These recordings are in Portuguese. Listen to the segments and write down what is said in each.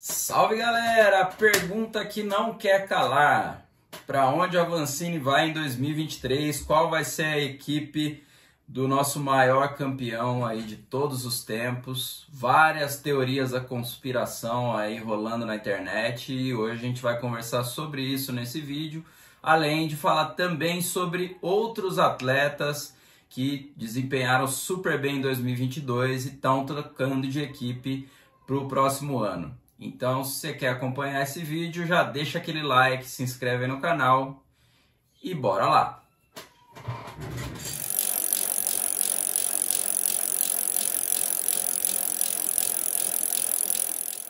Salve galera! Pergunta que não quer calar. Para onde a Vancini vai em 2023? Qual vai ser a equipe do nosso maior campeão aí de todos os tempos? Várias teorias da conspiração aí rolando na internet e hoje a gente vai conversar sobre isso nesse vídeo, além de falar também sobre outros atletas que desempenharam super bem em 2022 e estão trocando de equipe para o próximo ano. Então, se você quer acompanhar esse vídeo, já deixa aquele like, se inscreve no canal e bora lá!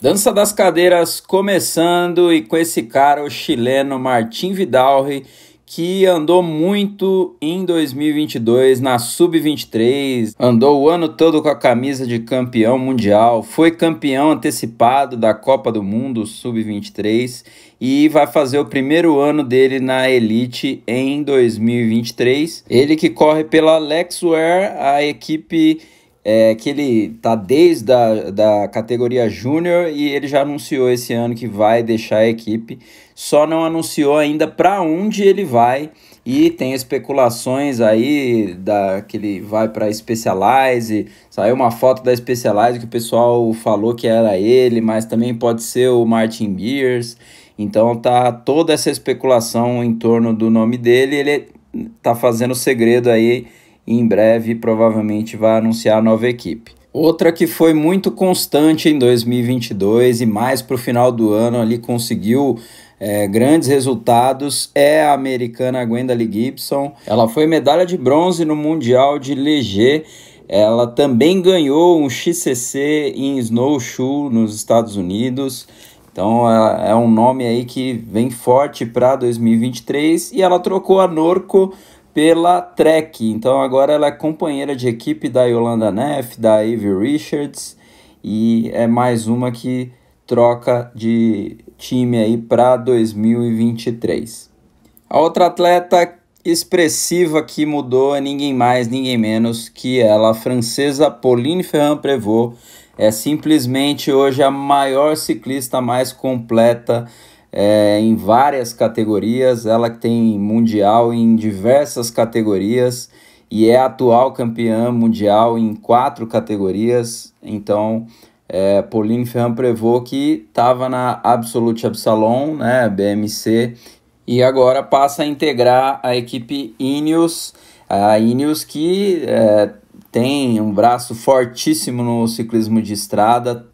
Dança das cadeiras começando e com esse cara, o chileno Martim Vidalri, que andou muito em 2022 na Sub-23, andou o ano todo com a camisa de campeão mundial, foi campeão antecipado da Copa do Mundo Sub-23 e vai fazer o primeiro ano dele na Elite em 2023. Ele que corre pela Lexware, a equipe é, que ele tá desde a da categoria júnior e ele já anunciou esse ano que vai deixar a equipe, só não anunciou ainda para onde ele vai e tem especulações aí da que ele vai para Specialize, saiu uma foto da Specialize que o pessoal falou que era ele, mas também pode ser o Martin Beers. Então tá toda essa especulação em torno do nome dele, ele tá fazendo segredo aí e em breve provavelmente vai anunciar a nova equipe. Outra que foi muito constante em 2022 e mais para o final do ano ali conseguiu é, grandes resultados é a americana Gwendolyn Gibson. Ela foi medalha de bronze no Mundial de Leger. Ela também ganhou um XCC em snowshoe nos Estados Unidos. Então é, é um nome aí que vem forte para 2023 e ela trocou a Norco pela Trek. Então agora ela é companheira de equipe da Yolanda Neff, da Ivy Richards e é mais uma que troca de time aí para 2023. A outra atleta expressiva que mudou é ninguém mais, ninguém menos que ela, a francesa Pauline ferrand Prevot É simplesmente hoje a maior ciclista mais completa é, em várias categorias, ela tem mundial em diversas categorias e é atual campeã mundial em quatro categorias. Então, é, Pauline Ferrand Prevot, que estava na Absolute Absalom, né, BMC, e agora passa a integrar a equipe Ineos, a Ineos que é, tem um braço fortíssimo no ciclismo de estrada,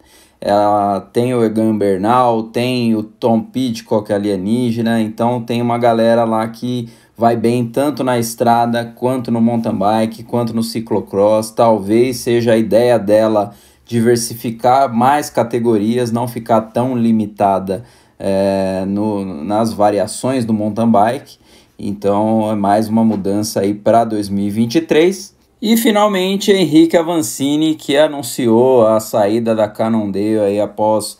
ela tem o Egan Bernal, tem o Tom Pidcock é alienígena, então tem uma galera lá que vai bem tanto na estrada, quanto no mountain bike, quanto no ciclocross. Talvez seja a ideia dela diversificar mais categorias, não ficar tão limitada é, no, nas variações do mountain bike. Então é mais uma mudança aí para 2023. E finalmente Henrique Avancini, que anunciou a saída da Canondale aí após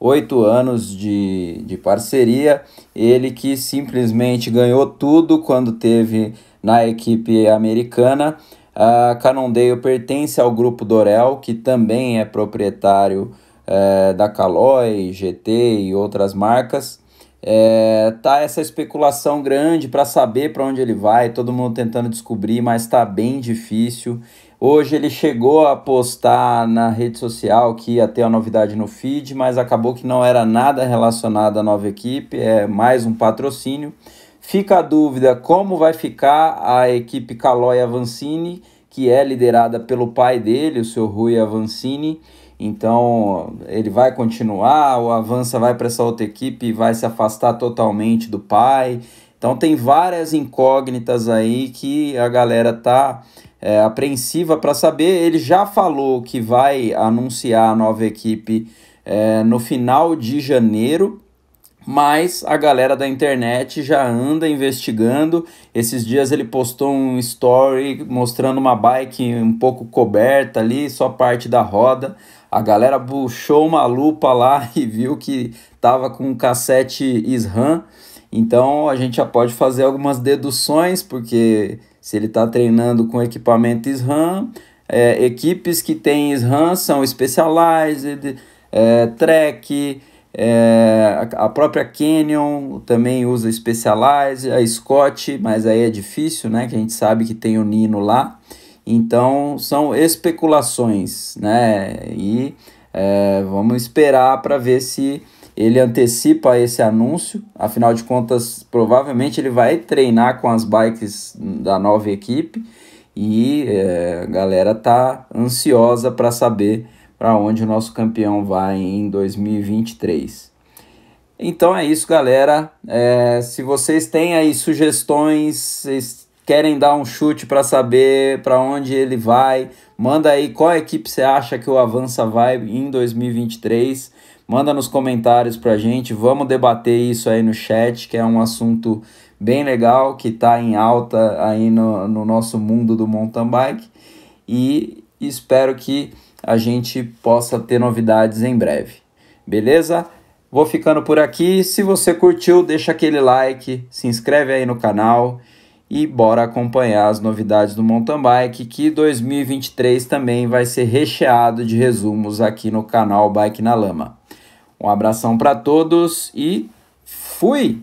oito anos de, de parceria. Ele que simplesmente ganhou tudo quando teve na equipe americana. A Canondale pertence ao grupo Dorel, que também é proprietário é, da Caloi, GT e outras marcas. É, tá essa especulação grande para saber para onde ele vai, todo mundo tentando descobrir, mas está bem difícil. Hoje ele chegou a postar na rede social que ia ter a novidade no feed, mas acabou que não era nada relacionado à nova equipe, é mais um patrocínio. Fica a dúvida como vai ficar a equipe Calói Avancini, que é liderada pelo pai dele, o seu Rui Avancini. Então, ele vai continuar, o Avança vai para essa outra equipe e vai se afastar totalmente do pai. Então, tem várias incógnitas aí que a galera tá é, apreensiva para saber. Ele já falou que vai anunciar a nova equipe é, no final de janeiro, mas a galera da internet já anda investigando. Esses dias ele postou um story mostrando uma bike um pouco coberta ali, só parte da roda a galera puxou uma lupa lá e viu que tava com um cassete SRAM. Então a gente já pode fazer algumas deduções, porque se ele está treinando com equipamento SRAM, é, equipes que têm SRAM são Specialized, é, Trek, é, a própria Canyon também usa Specialized, a Scott, mas aí é difícil, né? Que a gente sabe que tem o Nino lá. Então são especulações, né? E é, vamos esperar para ver se ele antecipa esse anúncio. Afinal de contas, provavelmente ele vai treinar com as bikes da nova equipe e é, a galera tá ansiosa para saber para onde o nosso campeão vai em 2023. Então é isso, galera. É, se vocês têm aí sugestões, querem dar um chute para saber para onde ele vai. Manda aí qual equipe você acha que o Avança vai em 2023. Manda nos comentários para a gente, vamos debater isso aí no chat, que é um assunto bem legal que está em alta aí no, no nosso mundo do mountain bike. E espero que a gente possa ter novidades em breve. Beleza? Vou ficando por aqui. Se você curtiu, deixa aquele like, se inscreve aí no canal e bora acompanhar as novidades do mountain bike que 2023 também vai ser recheado de resumos aqui no canal Bike na Lama. Um abração para todos e fui!